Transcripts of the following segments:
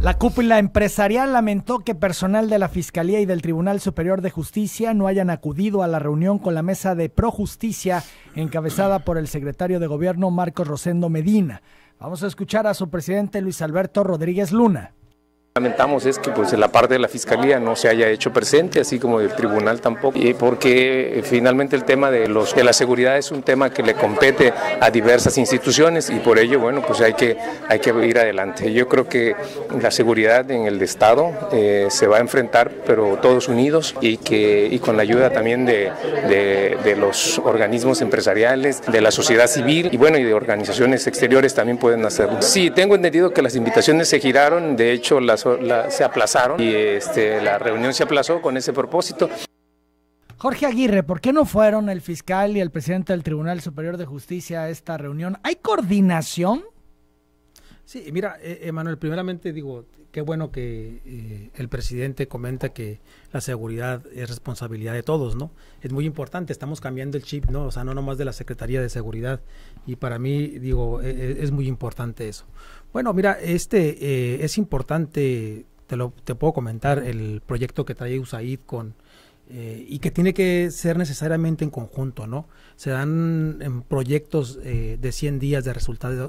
La cúpula empresarial lamentó que personal de la Fiscalía y del Tribunal Superior de Justicia no hayan acudido a la reunión con la mesa de Projusticia encabezada por el secretario de Gobierno Marcos Rosendo Medina. Vamos a escuchar a su presidente Luis Alberto Rodríguez Luna. Lamentamos es que pues, la parte de la Fiscalía no se haya hecho presente, así como del Tribunal tampoco, porque eh, finalmente el tema de, los, de la seguridad es un tema que le compete a diversas instituciones y por ello, bueno, pues hay que, hay que ir adelante. Yo creo que la seguridad en el Estado eh, se va a enfrentar, pero todos unidos y, que, y con la ayuda también de, de los organismos empresariales, de la sociedad civil y bueno, y de organizaciones exteriores también pueden hacerlo. Sí, tengo entendido que las invitaciones se giraron, de hecho las se aplazaron y este, la reunión se aplazó con ese propósito. Jorge Aguirre, ¿por qué no fueron el fiscal y el presidente del Tribunal Superior de Justicia a esta reunión? ¿Hay coordinación? Sí, mira, eh, Emanuel, primeramente digo, qué bueno que eh, el presidente comenta que la seguridad es responsabilidad de todos, ¿no? Es muy importante, estamos cambiando el chip, ¿no? O sea, no nomás de la Secretaría de Seguridad. Y para mí, digo, e, e, es muy importante eso. Bueno, mira, este eh, es importante, te, lo, te puedo comentar, el proyecto que trae USAID con eh, y que tiene que ser necesariamente en conjunto, ¿no? Se dan en proyectos eh, de 100 días de,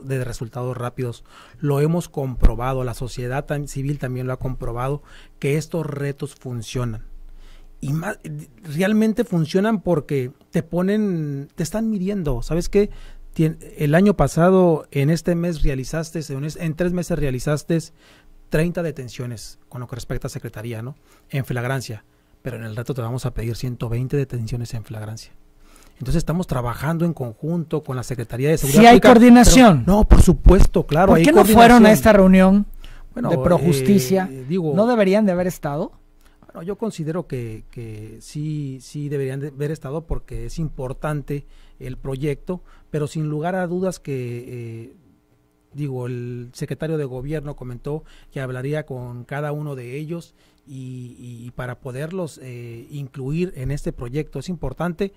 de resultados rápidos. Lo hemos comprobado, la sociedad civil también lo ha comprobado, que estos retos funcionan. Y realmente funcionan porque te ponen, te están midiendo, ¿sabes qué? el año pasado, en este mes realizaste, en tres meses realizaste 30 detenciones con lo que respecta a Secretaría, ¿no? En flagrancia pero en el rato te vamos a pedir 120 detenciones en flagrancia. Entonces estamos trabajando en conjunto con la Secretaría de Seguridad. ¿Si hay coordinación. no, por supuesto, claro. ¿Por qué no fueron a esta reunión bueno, de Projusticia? Eh, ¿No deberían de haber estado? yo considero que, sí, sí deberían de haber estado porque es importante el proyecto, pero sin lugar a dudas que eh, digo, el secretario de gobierno comentó que hablaría con cada uno de ellos y, para poderlos eh, incluir en este proyecto es importante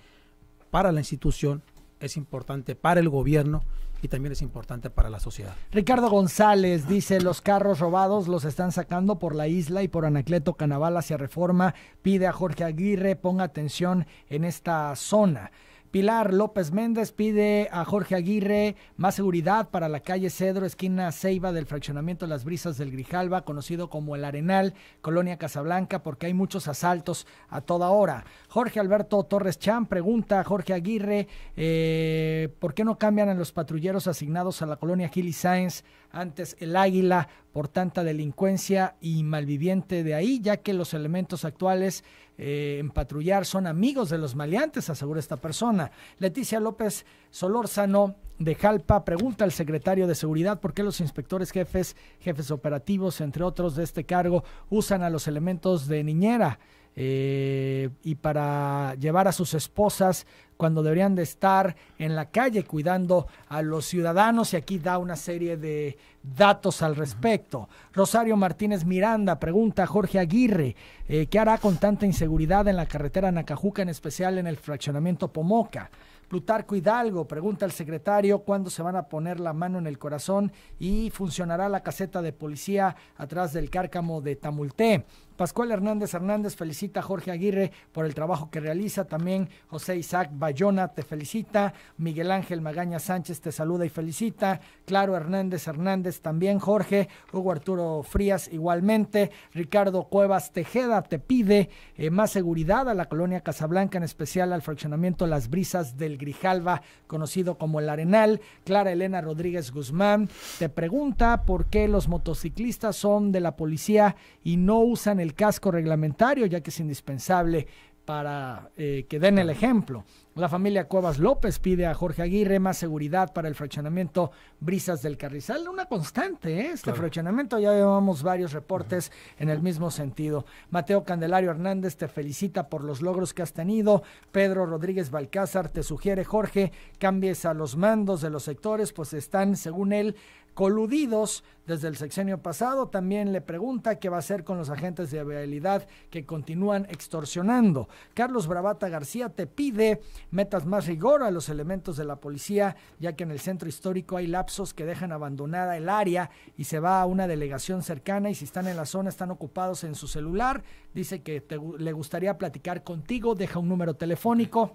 para la institución, es importante para el gobierno y también es importante para la sociedad. Ricardo González dice, los carros robados los están sacando por la isla y por Anacleto Canaval hacia Reforma. Pide a Jorge Aguirre, ponga atención en esta zona. Pilar López Méndez pide a Jorge Aguirre más seguridad para la calle Cedro, esquina Ceiba del fraccionamiento Las Brisas del Grijalba, conocido como El Arenal, Colonia Casablanca, porque hay muchos asaltos a toda hora. Jorge Alberto Torres Chan pregunta a Jorge Aguirre, eh, ¿por qué no cambian a los patrulleros asignados a la colonia Gili Sáenz antes el Águila por tanta delincuencia y malviviente de ahí, ya que los elementos actuales eh, en patrullar son amigos de los maleantes, asegura esta persona. Leticia López Solórzano de Jalpa pregunta al secretario de Seguridad por qué los inspectores jefes, jefes operativos, entre otros de este cargo, usan a los elementos de niñera. Eh, y para llevar a sus esposas cuando deberían de estar en la calle cuidando a los ciudadanos y aquí da una serie de datos al respecto. Rosario Martínez Miranda pregunta a Jorge Aguirre, eh, ¿qué hará con tanta inseguridad en la carretera Nacajuca, en especial en el fraccionamiento Pomoca? Plutarco Hidalgo pregunta al secretario cuándo se van a poner la mano en el corazón y funcionará la caseta de policía atrás del cárcamo de Tamulté. Pascual Hernández Hernández felicita a Jorge Aguirre por el trabajo que realiza. También José Isaac Bayona te felicita, Miguel Ángel Magaña Sánchez te saluda y felicita, Claro Hernández Hernández también, Jorge, Hugo Arturo Frías igualmente, Ricardo Cuevas Tejeda te pide eh, más seguridad a la colonia Casablanca, en especial al fraccionamiento Las Brisas del Grijalva, conocido como El Arenal, Clara Elena Rodríguez Guzmán te pregunta por qué los motociclistas son de la policía y no usan el casco reglamentario, ya que es indispensable para eh, que den el ejemplo. La familia Cuevas López pide a Jorge Aguirre más seguridad para el fraccionamiento Brisas del Carrizal. Una constante, ¿eh? este fraccionamiento. Ya llevamos varios reportes en el mismo sentido. Mateo Candelario Hernández te felicita por los logros que has tenido. Pedro Rodríguez Balcázar te sugiere, Jorge, cambies a los mandos de los sectores, pues están, según él, coludidos desde el sexenio pasado. También le pregunta qué va a hacer con los agentes de vialidad que continúan extorsionando. Carlos Bravata García te pide metas más rigor a los elementos de la policía, ya que en el centro histórico hay lapsos que dejan abandonada el área y se va a una delegación cercana y si están en la zona están ocupados en su celular. Dice que le gustaría platicar contigo, deja un número telefónico.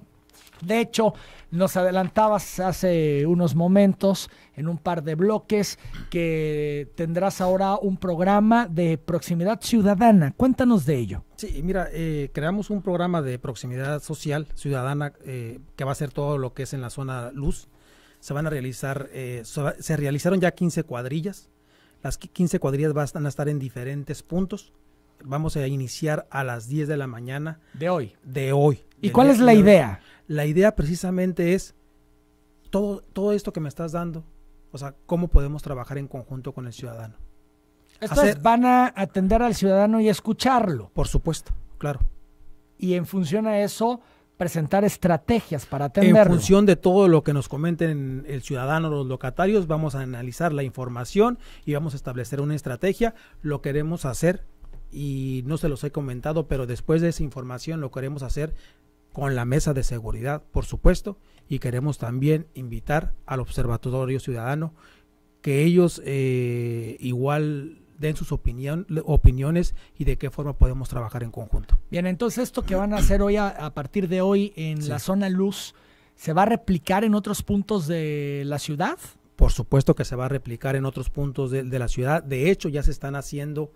De hecho, nos adelantabas hace unos momentos en un par de bloques que tendrás ahora un programa de proximidad ciudadana. Cuéntanos de ello. Sí, mira, eh, creamos un programa de proximidad social ciudadana eh, que va a ser todo lo que es en la zona luz. Se van a realizar, eh, se realizaron ya 15 cuadrillas. Las 15 cuadrillas van a estar en diferentes puntos. Vamos a iniciar a las 10 de la mañana. De hoy. De hoy ¿Y cuál e es la idea? La idea precisamente es todo, todo esto que me estás dando, o sea, cómo podemos trabajar en conjunto con el ciudadano. Entonces van a atender al ciudadano y escucharlo. Por supuesto, claro. Y en función a eso, presentar estrategias para atenderlo. En función de todo lo que nos comenten el ciudadano, los locatarios, vamos a analizar la información y vamos a establecer una estrategia. Lo queremos hacer y no se los he comentado, pero después de esa información lo queremos hacer con la mesa de seguridad, por supuesto, y queremos también invitar al Observatorio Ciudadano que ellos eh, igual den sus opiniones y de qué forma podemos trabajar en conjunto. Bien, entonces esto que van a hacer hoy a, partir de hoy en la zona luz, ¿se va a replicar en otros puntos de la ciudad? Por supuesto que se va a replicar en otros puntos de la ciudad. De hecho, ya se están haciendo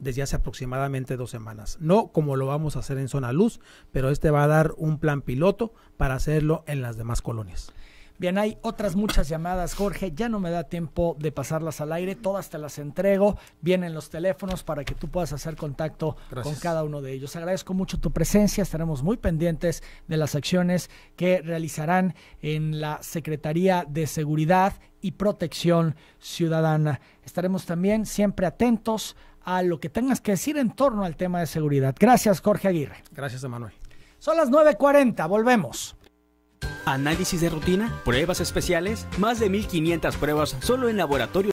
desde hace aproximadamente dos semanas. No como lo vamos a hacer en Zona Luz, pero este va a dar un plan piloto para hacerlo en las demás colonias. Bien, hay otras muchas llamadas, Jorge. Ya no me da tiempo de pasarlas al aire. Todas te las entrego. Vienen los teléfonos para que tú puedas hacer contacto con cada uno de ellos. Agradezco mucho tu presencia. Estaremos muy pendientes de las acciones que realizarán en la Secretaría de Seguridad y Protección Ciudadana. Estaremos también siempre atentos a lo que tengas que decir en torno al tema de seguridad. Gracias, Jorge Aguirre. Gracias, Emanuel. Son las 9.40, volvemos. Análisis de rutina, pruebas especiales, más de 1.500 pruebas solo en laboratorio.